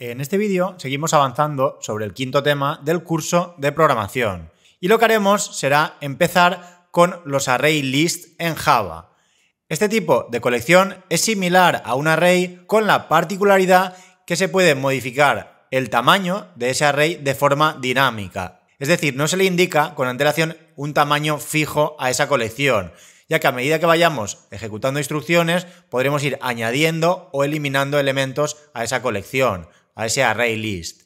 En este vídeo seguimos avanzando sobre el quinto tema del curso de programación y lo que haremos será empezar con los array list en Java. Este tipo de colección es similar a un array con la particularidad que se puede modificar el tamaño de ese array de forma dinámica. Es decir, no se le indica con antelación un tamaño fijo a esa colección, ya que a medida que vayamos ejecutando instrucciones podremos ir añadiendo o eliminando elementos a esa colección. A ese array list.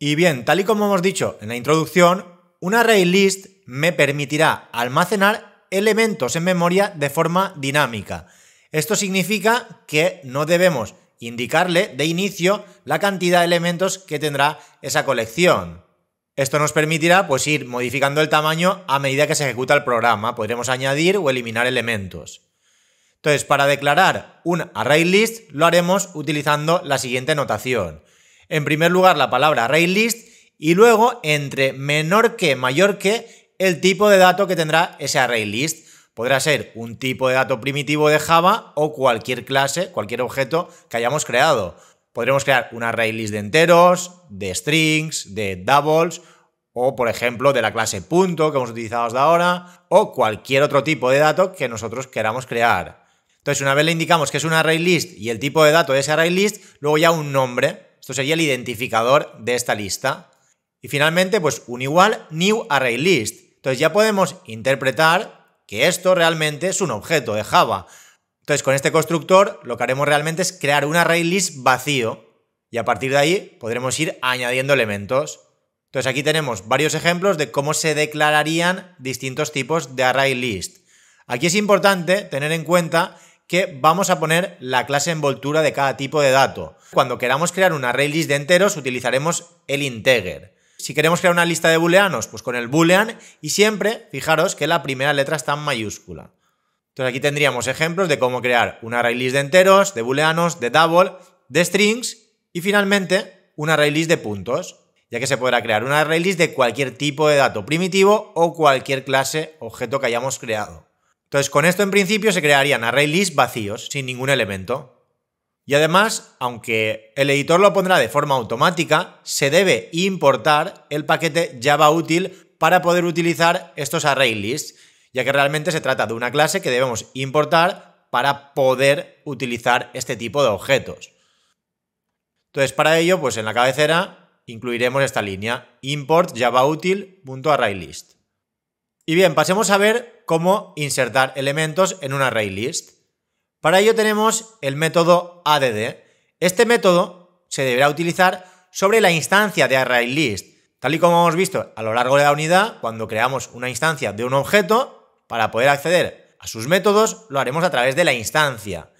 Y bien, tal y como hemos dicho en la introducción, un array list me permitirá almacenar elementos en memoria de forma dinámica. Esto significa que no debemos indicarle de inicio la cantidad de elementos que tendrá esa colección. Esto nos permitirá pues ir modificando el tamaño a medida que se ejecuta el programa. Podremos añadir o eliminar elementos. Entonces, para declarar un ArrayList lo haremos utilizando la siguiente notación. En primer lugar, la palabra ArrayList y luego entre menor que, mayor que, el tipo de dato que tendrá ese ArrayList. Podrá ser un tipo de dato primitivo de Java o cualquier clase, cualquier objeto que hayamos creado. Podremos crear un ArrayList de enteros, de strings, de doubles o por ejemplo de la clase punto que hemos utilizado hasta ahora, o cualquier otro tipo de dato que nosotros queramos crear. Entonces, una vez le indicamos que es un ArrayList y el tipo de dato de ese ArrayList, luego ya un nombre. Esto sería el identificador de esta lista. Y finalmente, pues un igual new array Entonces ya podemos interpretar que esto realmente es un objeto de Java. Entonces, con este constructor lo que haremos realmente es crear un ArrayList vacío y a partir de ahí podremos ir añadiendo elementos. Entonces, aquí tenemos varios ejemplos de cómo se declararían distintos tipos de ArrayList. Aquí es importante tener en cuenta que vamos a poner la clase envoltura de cada tipo de dato. Cuando queramos crear una ArrayList de enteros, utilizaremos el integer. Si queremos crear una lista de booleanos, pues con el boolean y siempre fijaros que la primera letra está en mayúscula. Entonces aquí tendríamos ejemplos de cómo crear una ArrayList de enteros, de booleanos, de double, de strings y finalmente una ArrayList de puntos, ya que se podrá crear una ArrayList de cualquier tipo de dato primitivo o cualquier clase objeto que hayamos creado. Entonces, con esto en principio se crearían array vacíos, sin ningún elemento. Y además, aunque el editor lo pondrá de forma automática, se debe importar el paquete java.util para poder utilizar estos array ya que realmente se trata de una clase que debemos importar para poder utilizar este tipo de objetos. Entonces, para ello, pues en la cabecera incluiremos esta línea import javautil.ArrayList. Y bien, pasemos a ver cómo insertar elementos en un ArrayList. Para ello tenemos el método add. Este método se deberá utilizar sobre la instancia de ArrayList. Tal y como hemos visto a lo largo de la unidad, cuando creamos una instancia de un objeto, para poder acceder a sus métodos, lo haremos a través de la instancia.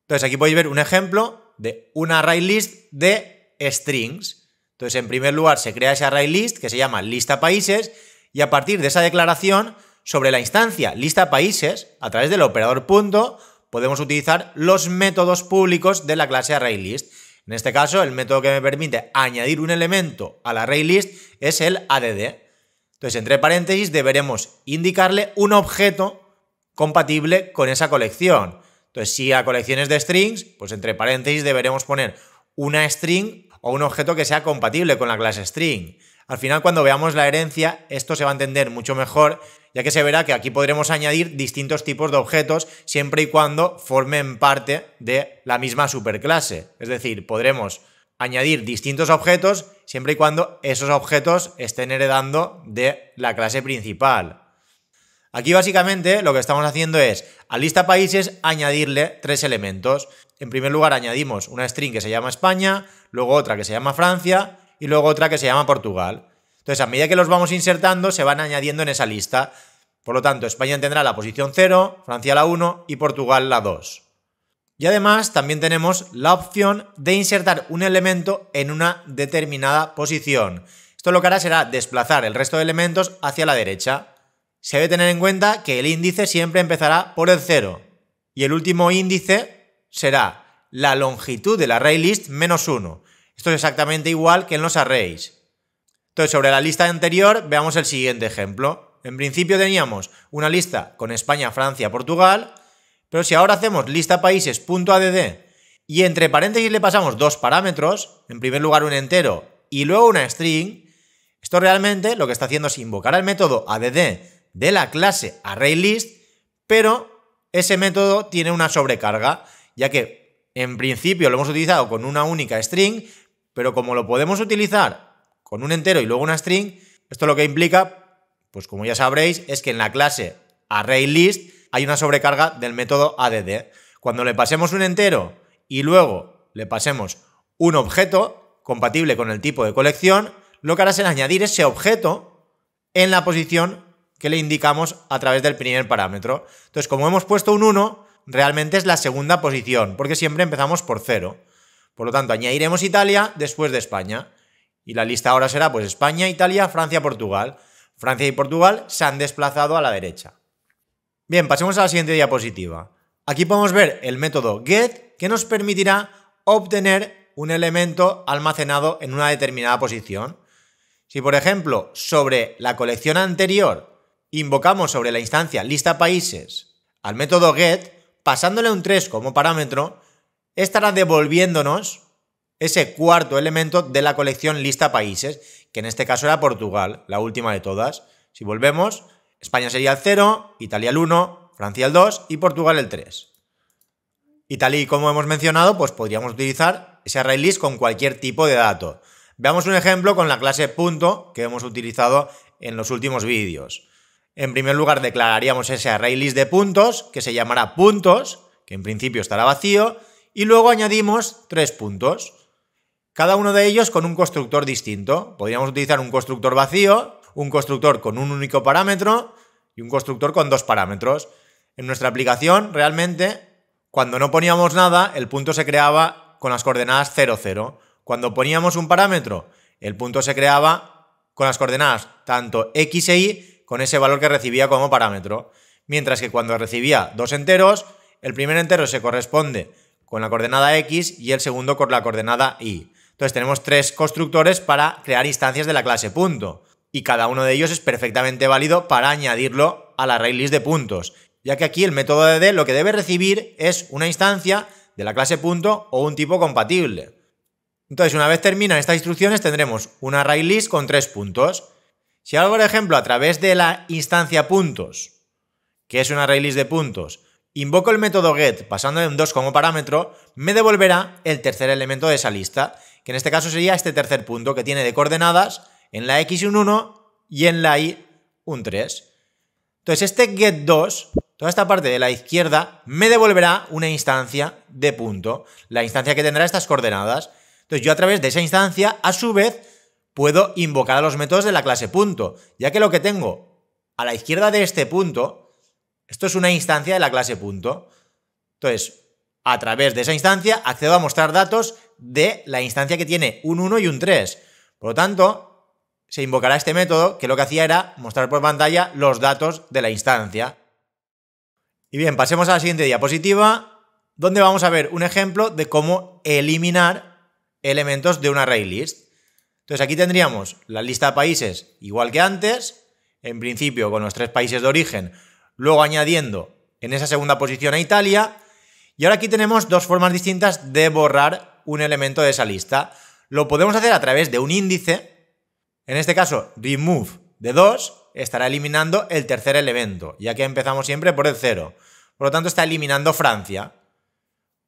Entonces aquí podéis ver un ejemplo de un ArrayList de strings. Entonces en primer lugar se crea ese ArrayList que se llama lista países y a partir de esa declaración sobre la instancia lista países, a través del operador punto, podemos utilizar los métodos públicos de la clase ArrayList. En este caso, el método que me permite añadir un elemento a la ArrayList es el ADD. Entonces, entre paréntesis, deberemos indicarle un objeto compatible con esa colección. Entonces, si a colecciones de strings, pues entre paréntesis deberemos poner una string o un objeto que sea compatible con la clase string. Al final, cuando veamos la herencia, esto se va a entender mucho mejor, ya que se verá que aquí podremos añadir distintos tipos de objetos siempre y cuando formen parte de la misma superclase. Es decir, podremos añadir distintos objetos siempre y cuando esos objetos estén heredando de la clase principal. Aquí básicamente lo que estamos haciendo es a lista países añadirle tres elementos. En primer lugar añadimos una string que se llama España, luego otra que se llama Francia y luego otra que se llama Portugal. Entonces, a medida que los vamos insertando, se van añadiendo en esa lista. Por lo tanto, España tendrá la posición 0, Francia la 1 y Portugal la 2. Y además también tenemos la opción de insertar un elemento en una determinada posición. Esto lo que hará será desplazar el resto de elementos hacia la derecha. Se debe tener en cuenta que el índice siempre empezará por el 0 y el último índice será la longitud de la list menos 1. Esto es exactamente igual que en los arrays. Entonces, sobre la lista anterior, veamos el siguiente ejemplo. En principio teníamos una lista con España, Francia, Portugal, pero si ahora hacemos lista países.add y entre paréntesis le pasamos dos parámetros, en primer lugar un entero y luego una string, esto realmente lo que está haciendo es invocar el método add de la clase ArrayList, pero ese método tiene una sobrecarga, ya que en principio lo hemos utilizado con una única string, pero como lo podemos utilizar con un entero y luego una string, esto lo que implica, pues como ya sabréis, es que en la clase ArrayList hay una sobrecarga del método ADD. Cuando le pasemos un entero y luego le pasemos un objeto compatible con el tipo de colección, lo que hará es añadir ese objeto en la posición que le indicamos a través del primer parámetro. Entonces, como hemos puesto un 1, realmente es la segunda posición, porque siempre empezamos por 0. Por lo tanto, añadiremos Italia después de España. Y la lista ahora será pues España, Italia, Francia, Portugal. Francia y Portugal se han desplazado a la derecha. Bien, pasemos a la siguiente diapositiva. Aquí podemos ver el método get que nos permitirá obtener un elemento almacenado en una determinada posición. Si por ejemplo sobre la colección anterior invocamos sobre la instancia lista países al método get, pasándole un 3 como parámetro, estará devolviéndonos ese cuarto elemento de la colección lista países, que en este caso era Portugal, la última de todas. Si volvemos, España sería el 0, Italia el 1, Francia el 2 y Portugal el 3. Y tal y como hemos mencionado, pues podríamos utilizar ese array list con cualquier tipo de dato. Veamos un ejemplo con la clase punto que hemos utilizado en los últimos vídeos. En primer lugar declararíamos ese array list de puntos que se llamará puntos, que en principio estará vacío, y luego añadimos tres puntos, cada uno de ellos con un constructor distinto. Podríamos utilizar un constructor vacío, un constructor con un único parámetro y un constructor con dos parámetros. En nuestra aplicación, realmente, cuando no poníamos nada, el punto se creaba con las coordenadas 0, 0. Cuando poníamos un parámetro, el punto se creaba con las coordenadas tanto x e y con ese valor que recibía como parámetro. Mientras que cuando recibía dos enteros, el primer entero se corresponde con la coordenada X y el segundo con la coordenada Y. Entonces tenemos tres constructores para crear instancias de la clase punto y cada uno de ellos es perfectamente válido para añadirlo a la array list de puntos, ya que aquí el método de D lo que debe recibir es una instancia de la clase punto o un tipo compatible. Entonces, una vez terminan estas instrucciones, tendremos una array list con tres puntos. Si hago por ejemplo, a través de la instancia puntos, que es una array list de puntos, invoco el método get pasando un 2 como parámetro, me devolverá el tercer elemento de esa lista, que en este caso sería este tercer punto que tiene de coordenadas en la x un 1 y en la y un 3. Entonces este get 2, toda esta parte de la izquierda, me devolverá una instancia de punto, la instancia que tendrá estas coordenadas. Entonces yo a través de esa instancia, a su vez, puedo invocar a los métodos de la clase punto, ya que lo que tengo a la izquierda de este punto esto es una instancia de la clase punto. Entonces, a través de esa instancia accedo a mostrar datos de la instancia que tiene un 1 y un 3. Por lo tanto, se invocará este método que lo que hacía era mostrar por pantalla los datos de la instancia. Y bien, pasemos a la siguiente diapositiva, donde vamos a ver un ejemplo de cómo eliminar elementos de una ArrayList. Entonces aquí tendríamos la lista de países igual que antes, en principio con los tres países de origen luego añadiendo en esa segunda posición a Italia. Y ahora aquí tenemos dos formas distintas de borrar un elemento de esa lista. Lo podemos hacer a través de un índice, en este caso remove de 2, estará eliminando el tercer elemento, ya que empezamos siempre por el 0. Por lo tanto, está eliminando Francia.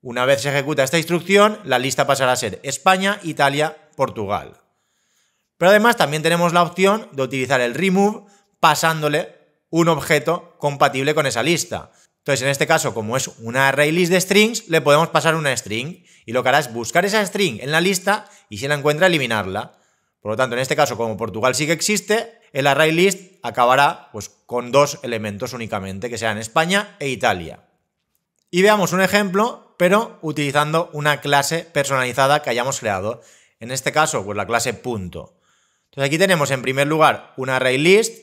Una vez se ejecuta esta instrucción, la lista pasará a ser España, Italia, Portugal. Pero además también tenemos la opción de utilizar el remove pasándole un objeto compatible con esa lista. Entonces, en este caso, como es una array list de strings, le podemos pasar una string. Y lo que hará es buscar esa string en la lista y si la encuentra, eliminarla. Por lo tanto, en este caso, como Portugal sí que existe, el array list acabará pues, con dos elementos únicamente, que sean España e Italia. Y veamos un ejemplo, pero utilizando una clase personalizada que hayamos creado. En este caso, pues la clase punto. Entonces aquí tenemos en primer lugar una array list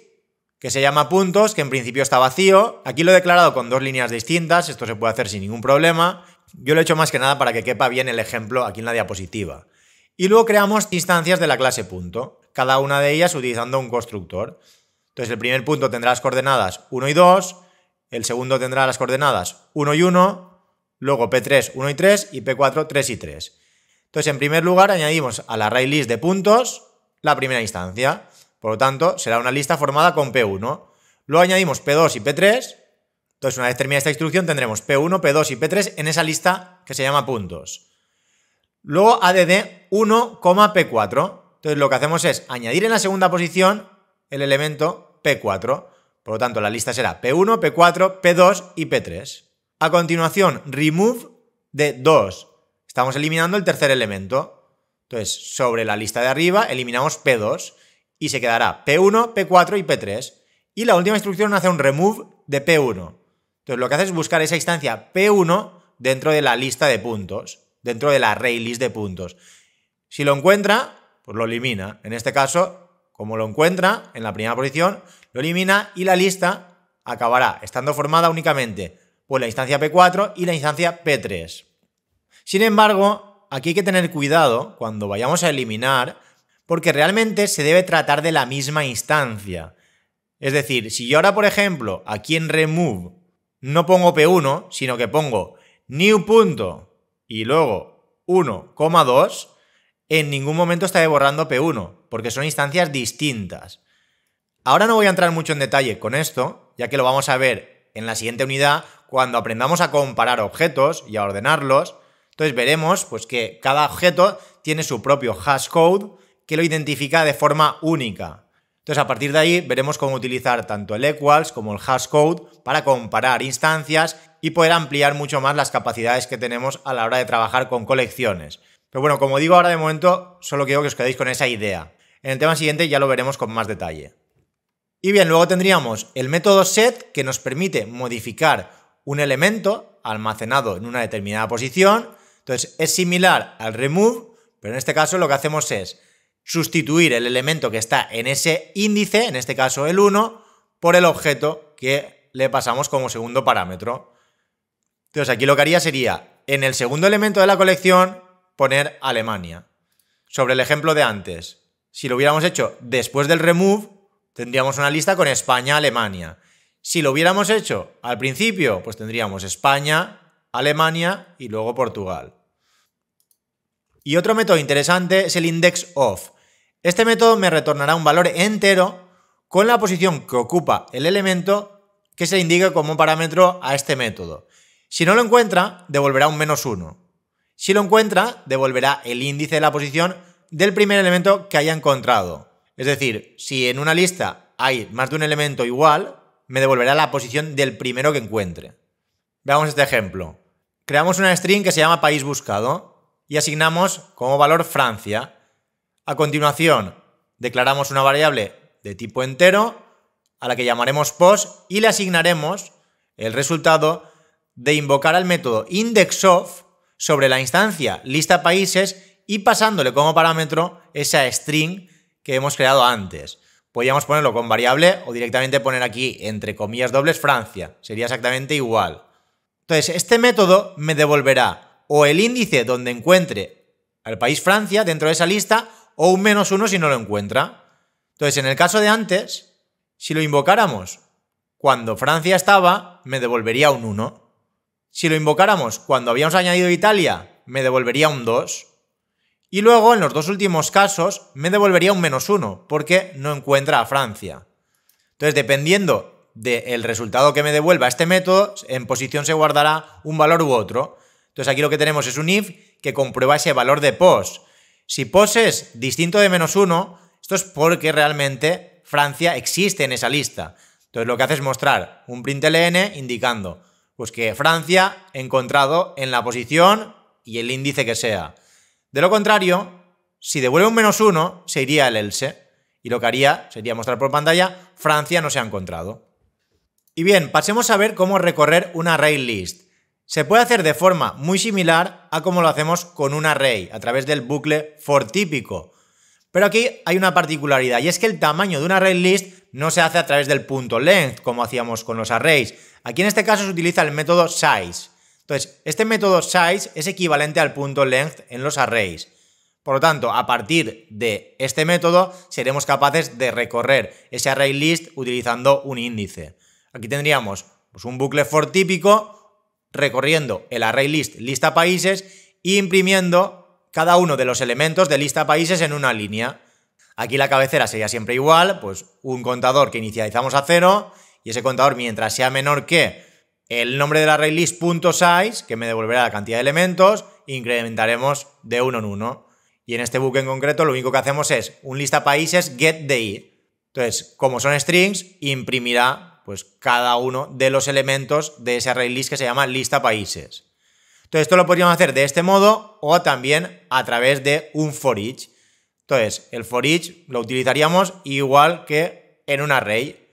que se llama puntos, que en principio está vacío. Aquí lo he declarado con dos líneas distintas, esto se puede hacer sin ningún problema. Yo lo he hecho más que nada para que quepa bien el ejemplo aquí en la diapositiva. Y luego creamos instancias de la clase punto, cada una de ellas utilizando un constructor. Entonces el primer punto tendrá las coordenadas 1 y 2, el segundo tendrá las coordenadas 1 y 1, luego P3 1 y 3 y P4 3 y 3. Entonces en primer lugar añadimos a la array list de puntos la primera instancia. Por lo tanto, será una lista formada con P1. Luego añadimos P2 y P3. Entonces, una vez terminada esta instrucción, tendremos P1, P2 y P3 en esa lista que se llama puntos. Luego ADD 1, p 4 Entonces, lo que hacemos es añadir en la segunda posición el elemento P4. Por lo tanto, la lista será P1, P4, P2 y P3. A continuación, remove de 2. Estamos eliminando el tercer elemento. Entonces, sobre la lista de arriba eliminamos P2 y se quedará P1, P4 y P3. Y la última instrucción hace un remove de P1. Entonces lo que hace es buscar esa instancia P1 dentro de la lista de puntos, dentro de la array list de puntos. Si lo encuentra, pues lo elimina. En este caso, como lo encuentra en la primera posición, lo elimina y la lista acabará estando formada únicamente por la instancia P4 y la instancia P3. Sin embargo, aquí hay que tener cuidado cuando vayamos a eliminar porque realmente se debe tratar de la misma instancia. Es decir, si yo ahora, por ejemplo, aquí en remove no pongo P1, sino que pongo new punto y luego 1,2, en ningún momento estaré borrando P1, porque son instancias distintas. Ahora no voy a entrar mucho en detalle con esto, ya que lo vamos a ver en la siguiente unidad cuando aprendamos a comparar objetos y a ordenarlos. Entonces veremos pues, que cada objeto tiene su propio hash code que lo identifica de forma única. Entonces, a partir de ahí, veremos cómo utilizar tanto el equals como el code para comparar instancias y poder ampliar mucho más las capacidades que tenemos a la hora de trabajar con colecciones. Pero bueno, como digo ahora de momento, solo quiero que os quedéis con esa idea. En el tema siguiente ya lo veremos con más detalle. Y bien, luego tendríamos el método set que nos permite modificar un elemento almacenado en una determinada posición. Entonces, es similar al remove, pero en este caso lo que hacemos es sustituir el elemento que está en ese índice, en este caso el 1, por el objeto que le pasamos como segundo parámetro. Entonces aquí lo que haría sería, en el segundo elemento de la colección, poner Alemania. Sobre el ejemplo de antes, si lo hubiéramos hecho después del remove, tendríamos una lista con España-Alemania. Si lo hubiéramos hecho al principio, pues tendríamos España, Alemania y luego Portugal. Y otro método interesante es el index of. Este método me retornará un valor entero con la posición que ocupa el elemento que se indica como parámetro a este método. Si no lo encuentra, devolverá un menos 1. Si lo encuentra, devolverá el índice de la posición del primer elemento que haya encontrado. Es decir, si en una lista hay más de un elemento igual, me devolverá la posición del primero que encuentre. Veamos este ejemplo. Creamos una string que se llama país buscado y asignamos como valor Francia. A continuación, declaramos una variable de tipo entero a la que llamaremos pos y le asignaremos el resultado de invocar al método indexOf sobre la instancia lista países y pasándole como parámetro esa string que hemos creado antes. Podríamos ponerlo con variable o directamente poner aquí entre comillas dobles Francia. Sería exactamente igual. Entonces, este método me devolverá o el índice donde encuentre al país Francia dentro de esa lista o un menos uno si no lo encuentra. Entonces, en el caso de antes, si lo invocáramos cuando Francia estaba, me devolvería un 1. Si lo invocáramos cuando habíamos añadido Italia, me devolvería un 2. Y luego, en los dos últimos casos, me devolvería un menos 1, porque no encuentra a Francia. Entonces, dependiendo del resultado que me devuelva este método, en posición se guardará un valor u otro. Entonces aquí lo que tenemos es un if que comprueba ese valor de pos. Si pos es distinto de menos uno, esto es porque realmente Francia existe en esa lista. Entonces lo que hace es mostrar un println indicando pues que Francia encontrado en la posición y el índice que sea. De lo contrario, si devuelve un menos uno, se iría el else. Y lo que haría sería mostrar por pantalla Francia no se ha encontrado. Y bien, pasemos a ver cómo recorrer una array list. Se puede hacer de forma muy similar a como lo hacemos con un array, a través del bucle for típico. Pero aquí hay una particularidad, y es que el tamaño de un array list no se hace a través del punto length, como hacíamos con los arrays. Aquí en este caso se utiliza el método size. Entonces, este método size es equivalente al punto length en los arrays. Por lo tanto, a partir de este método seremos capaces de recorrer ese array list utilizando un índice. Aquí tendríamos pues, un bucle for típico recorriendo el array list lista países e imprimiendo cada uno de los elementos de lista países en una línea. Aquí la cabecera sería siempre igual, pues un contador que inicializamos a cero y ese contador mientras sea menor que el nombre del array list.size, que me devolverá la cantidad de elementos, incrementaremos de uno en uno. Y en este buque en concreto lo único que hacemos es un lista países get Entonces, como son strings, imprimirá pues cada uno de los elementos de ese array list que se llama lista países. Entonces, esto lo podríamos hacer de este modo o también a través de un for each. Entonces, el for each lo utilizaríamos igual que en un array.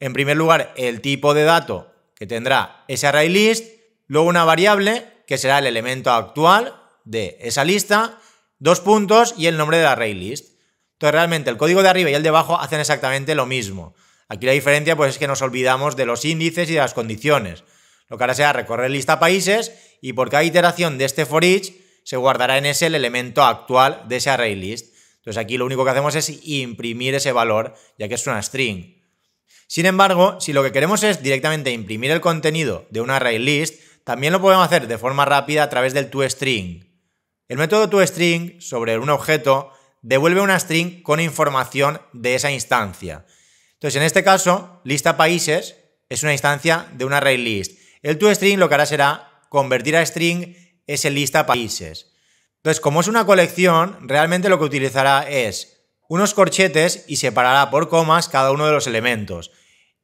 En primer lugar, el tipo de dato que tendrá ese array list, luego una variable que será el elemento actual de esa lista, dos puntos y el nombre del array list. Entonces, realmente el código de arriba y el de abajo hacen exactamente lo mismo. Aquí la diferencia pues, es que nos olvidamos de los índices y de las condiciones. Lo que hará será recorrer lista países y por cada iteración de este for each se guardará en ese el elemento actual de ese array list. Entonces aquí lo único que hacemos es imprimir ese valor, ya que es una string. Sin embargo, si lo que queremos es directamente imprimir el contenido de un array list, también lo podemos hacer de forma rápida a través del toString. El método toString sobre un objeto devuelve una string con información de esa instancia. Entonces, en este caso, lista países es una instancia de una array list. El toString lo que hará será convertir a string ese lista países. Entonces, como es una colección, realmente lo que utilizará es unos corchetes y separará por comas cada uno de los elementos.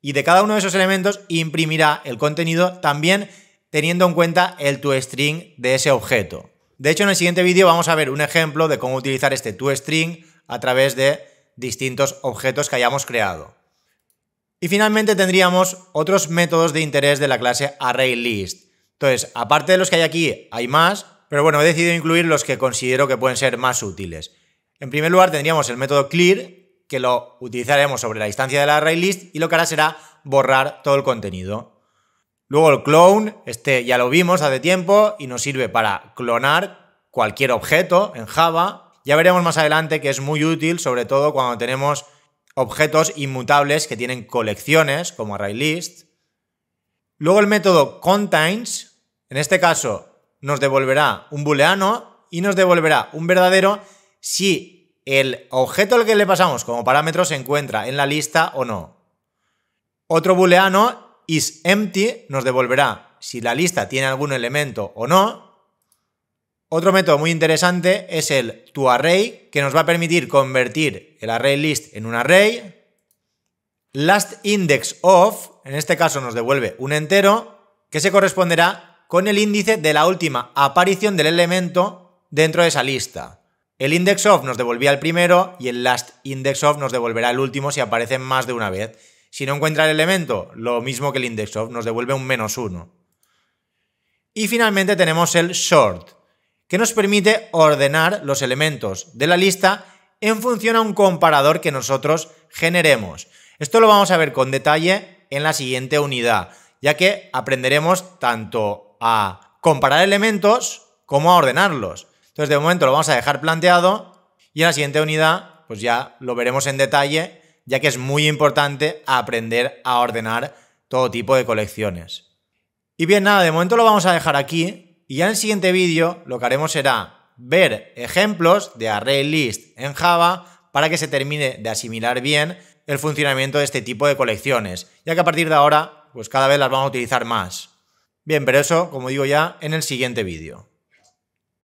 Y de cada uno de esos elementos imprimirá el contenido también teniendo en cuenta el toString de ese objeto. De hecho, en el siguiente vídeo vamos a ver un ejemplo de cómo utilizar este toString a través de distintos objetos que hayamos creado. Y finalmente tendríamos otros métodos de interés de la clase ArrayList. Entonces, aparte de los que hay aquí, hay más, pero bueno, he decidido incluir los que considero que pueden ser más útiles. En primer lugar, tendríamos el método clear, que lo utilizaremos sobre la instancia de la ArrayList y lo que hará será borrar todo el contenido. Luego el clone, este ya lo vimos hace tiempo y nos sirve para clonar cualquier objeto en Java. Ya veremos más adelante que es muy útil, sobre todo cuando tenemos objetos inmutables que tienen colecciones, como ArrayList. Luego el método contains, en este caso, nos devolverá un booleano y nos devolverá un verdadero si el objeto al que le pasamos como parámetro se encuentra en la lista o no. Otro booleano is empty nos devolverá si la lista tiene algún elemento o no, otro método muy interesante es el toArray, que nos va a permitir convertir el array list en un array. LastIndexOf, en este caso nos devuelve un entero, que se corresponderá con el índice de la última aparición del elemento dentro de esa lista. El IndexOf nos devolvía el primero y el LastIndexOf nos devolverá el último si aparece más de una vez. Si no encuentra el elemento, lo mismo que el IndexOf, nos devuelve un menos uno. Y finalmente tenemos el short, que nos permite ordenar los elementos de la lista en función a un comparador que nosotros generemos. Esto lo vamos a ver con detalle en la siguiente unidad, ya que aprenderemos tanto a comparar elementos como a ordenarlos. Entonces, de momento lo vamos a dejar planteado y en la siguiente unidad, pues ya lo veremos en detalle, ya que es muy importante aprender a ordenar todo tipo de colecciones. Y bien, nada, de momento lo vamos a dejar aquí, y ya en el siguiente vídeo lo que haremos será ver ejemplos de ArrayList en Java para que se termine de asimilar bien el funcionamiento de este tipo de colecciones, ya que a partir de ahora pues cada vez las vamos a utilizar más. Bien, pero eso, como digo ya, en el siguiente vídeo.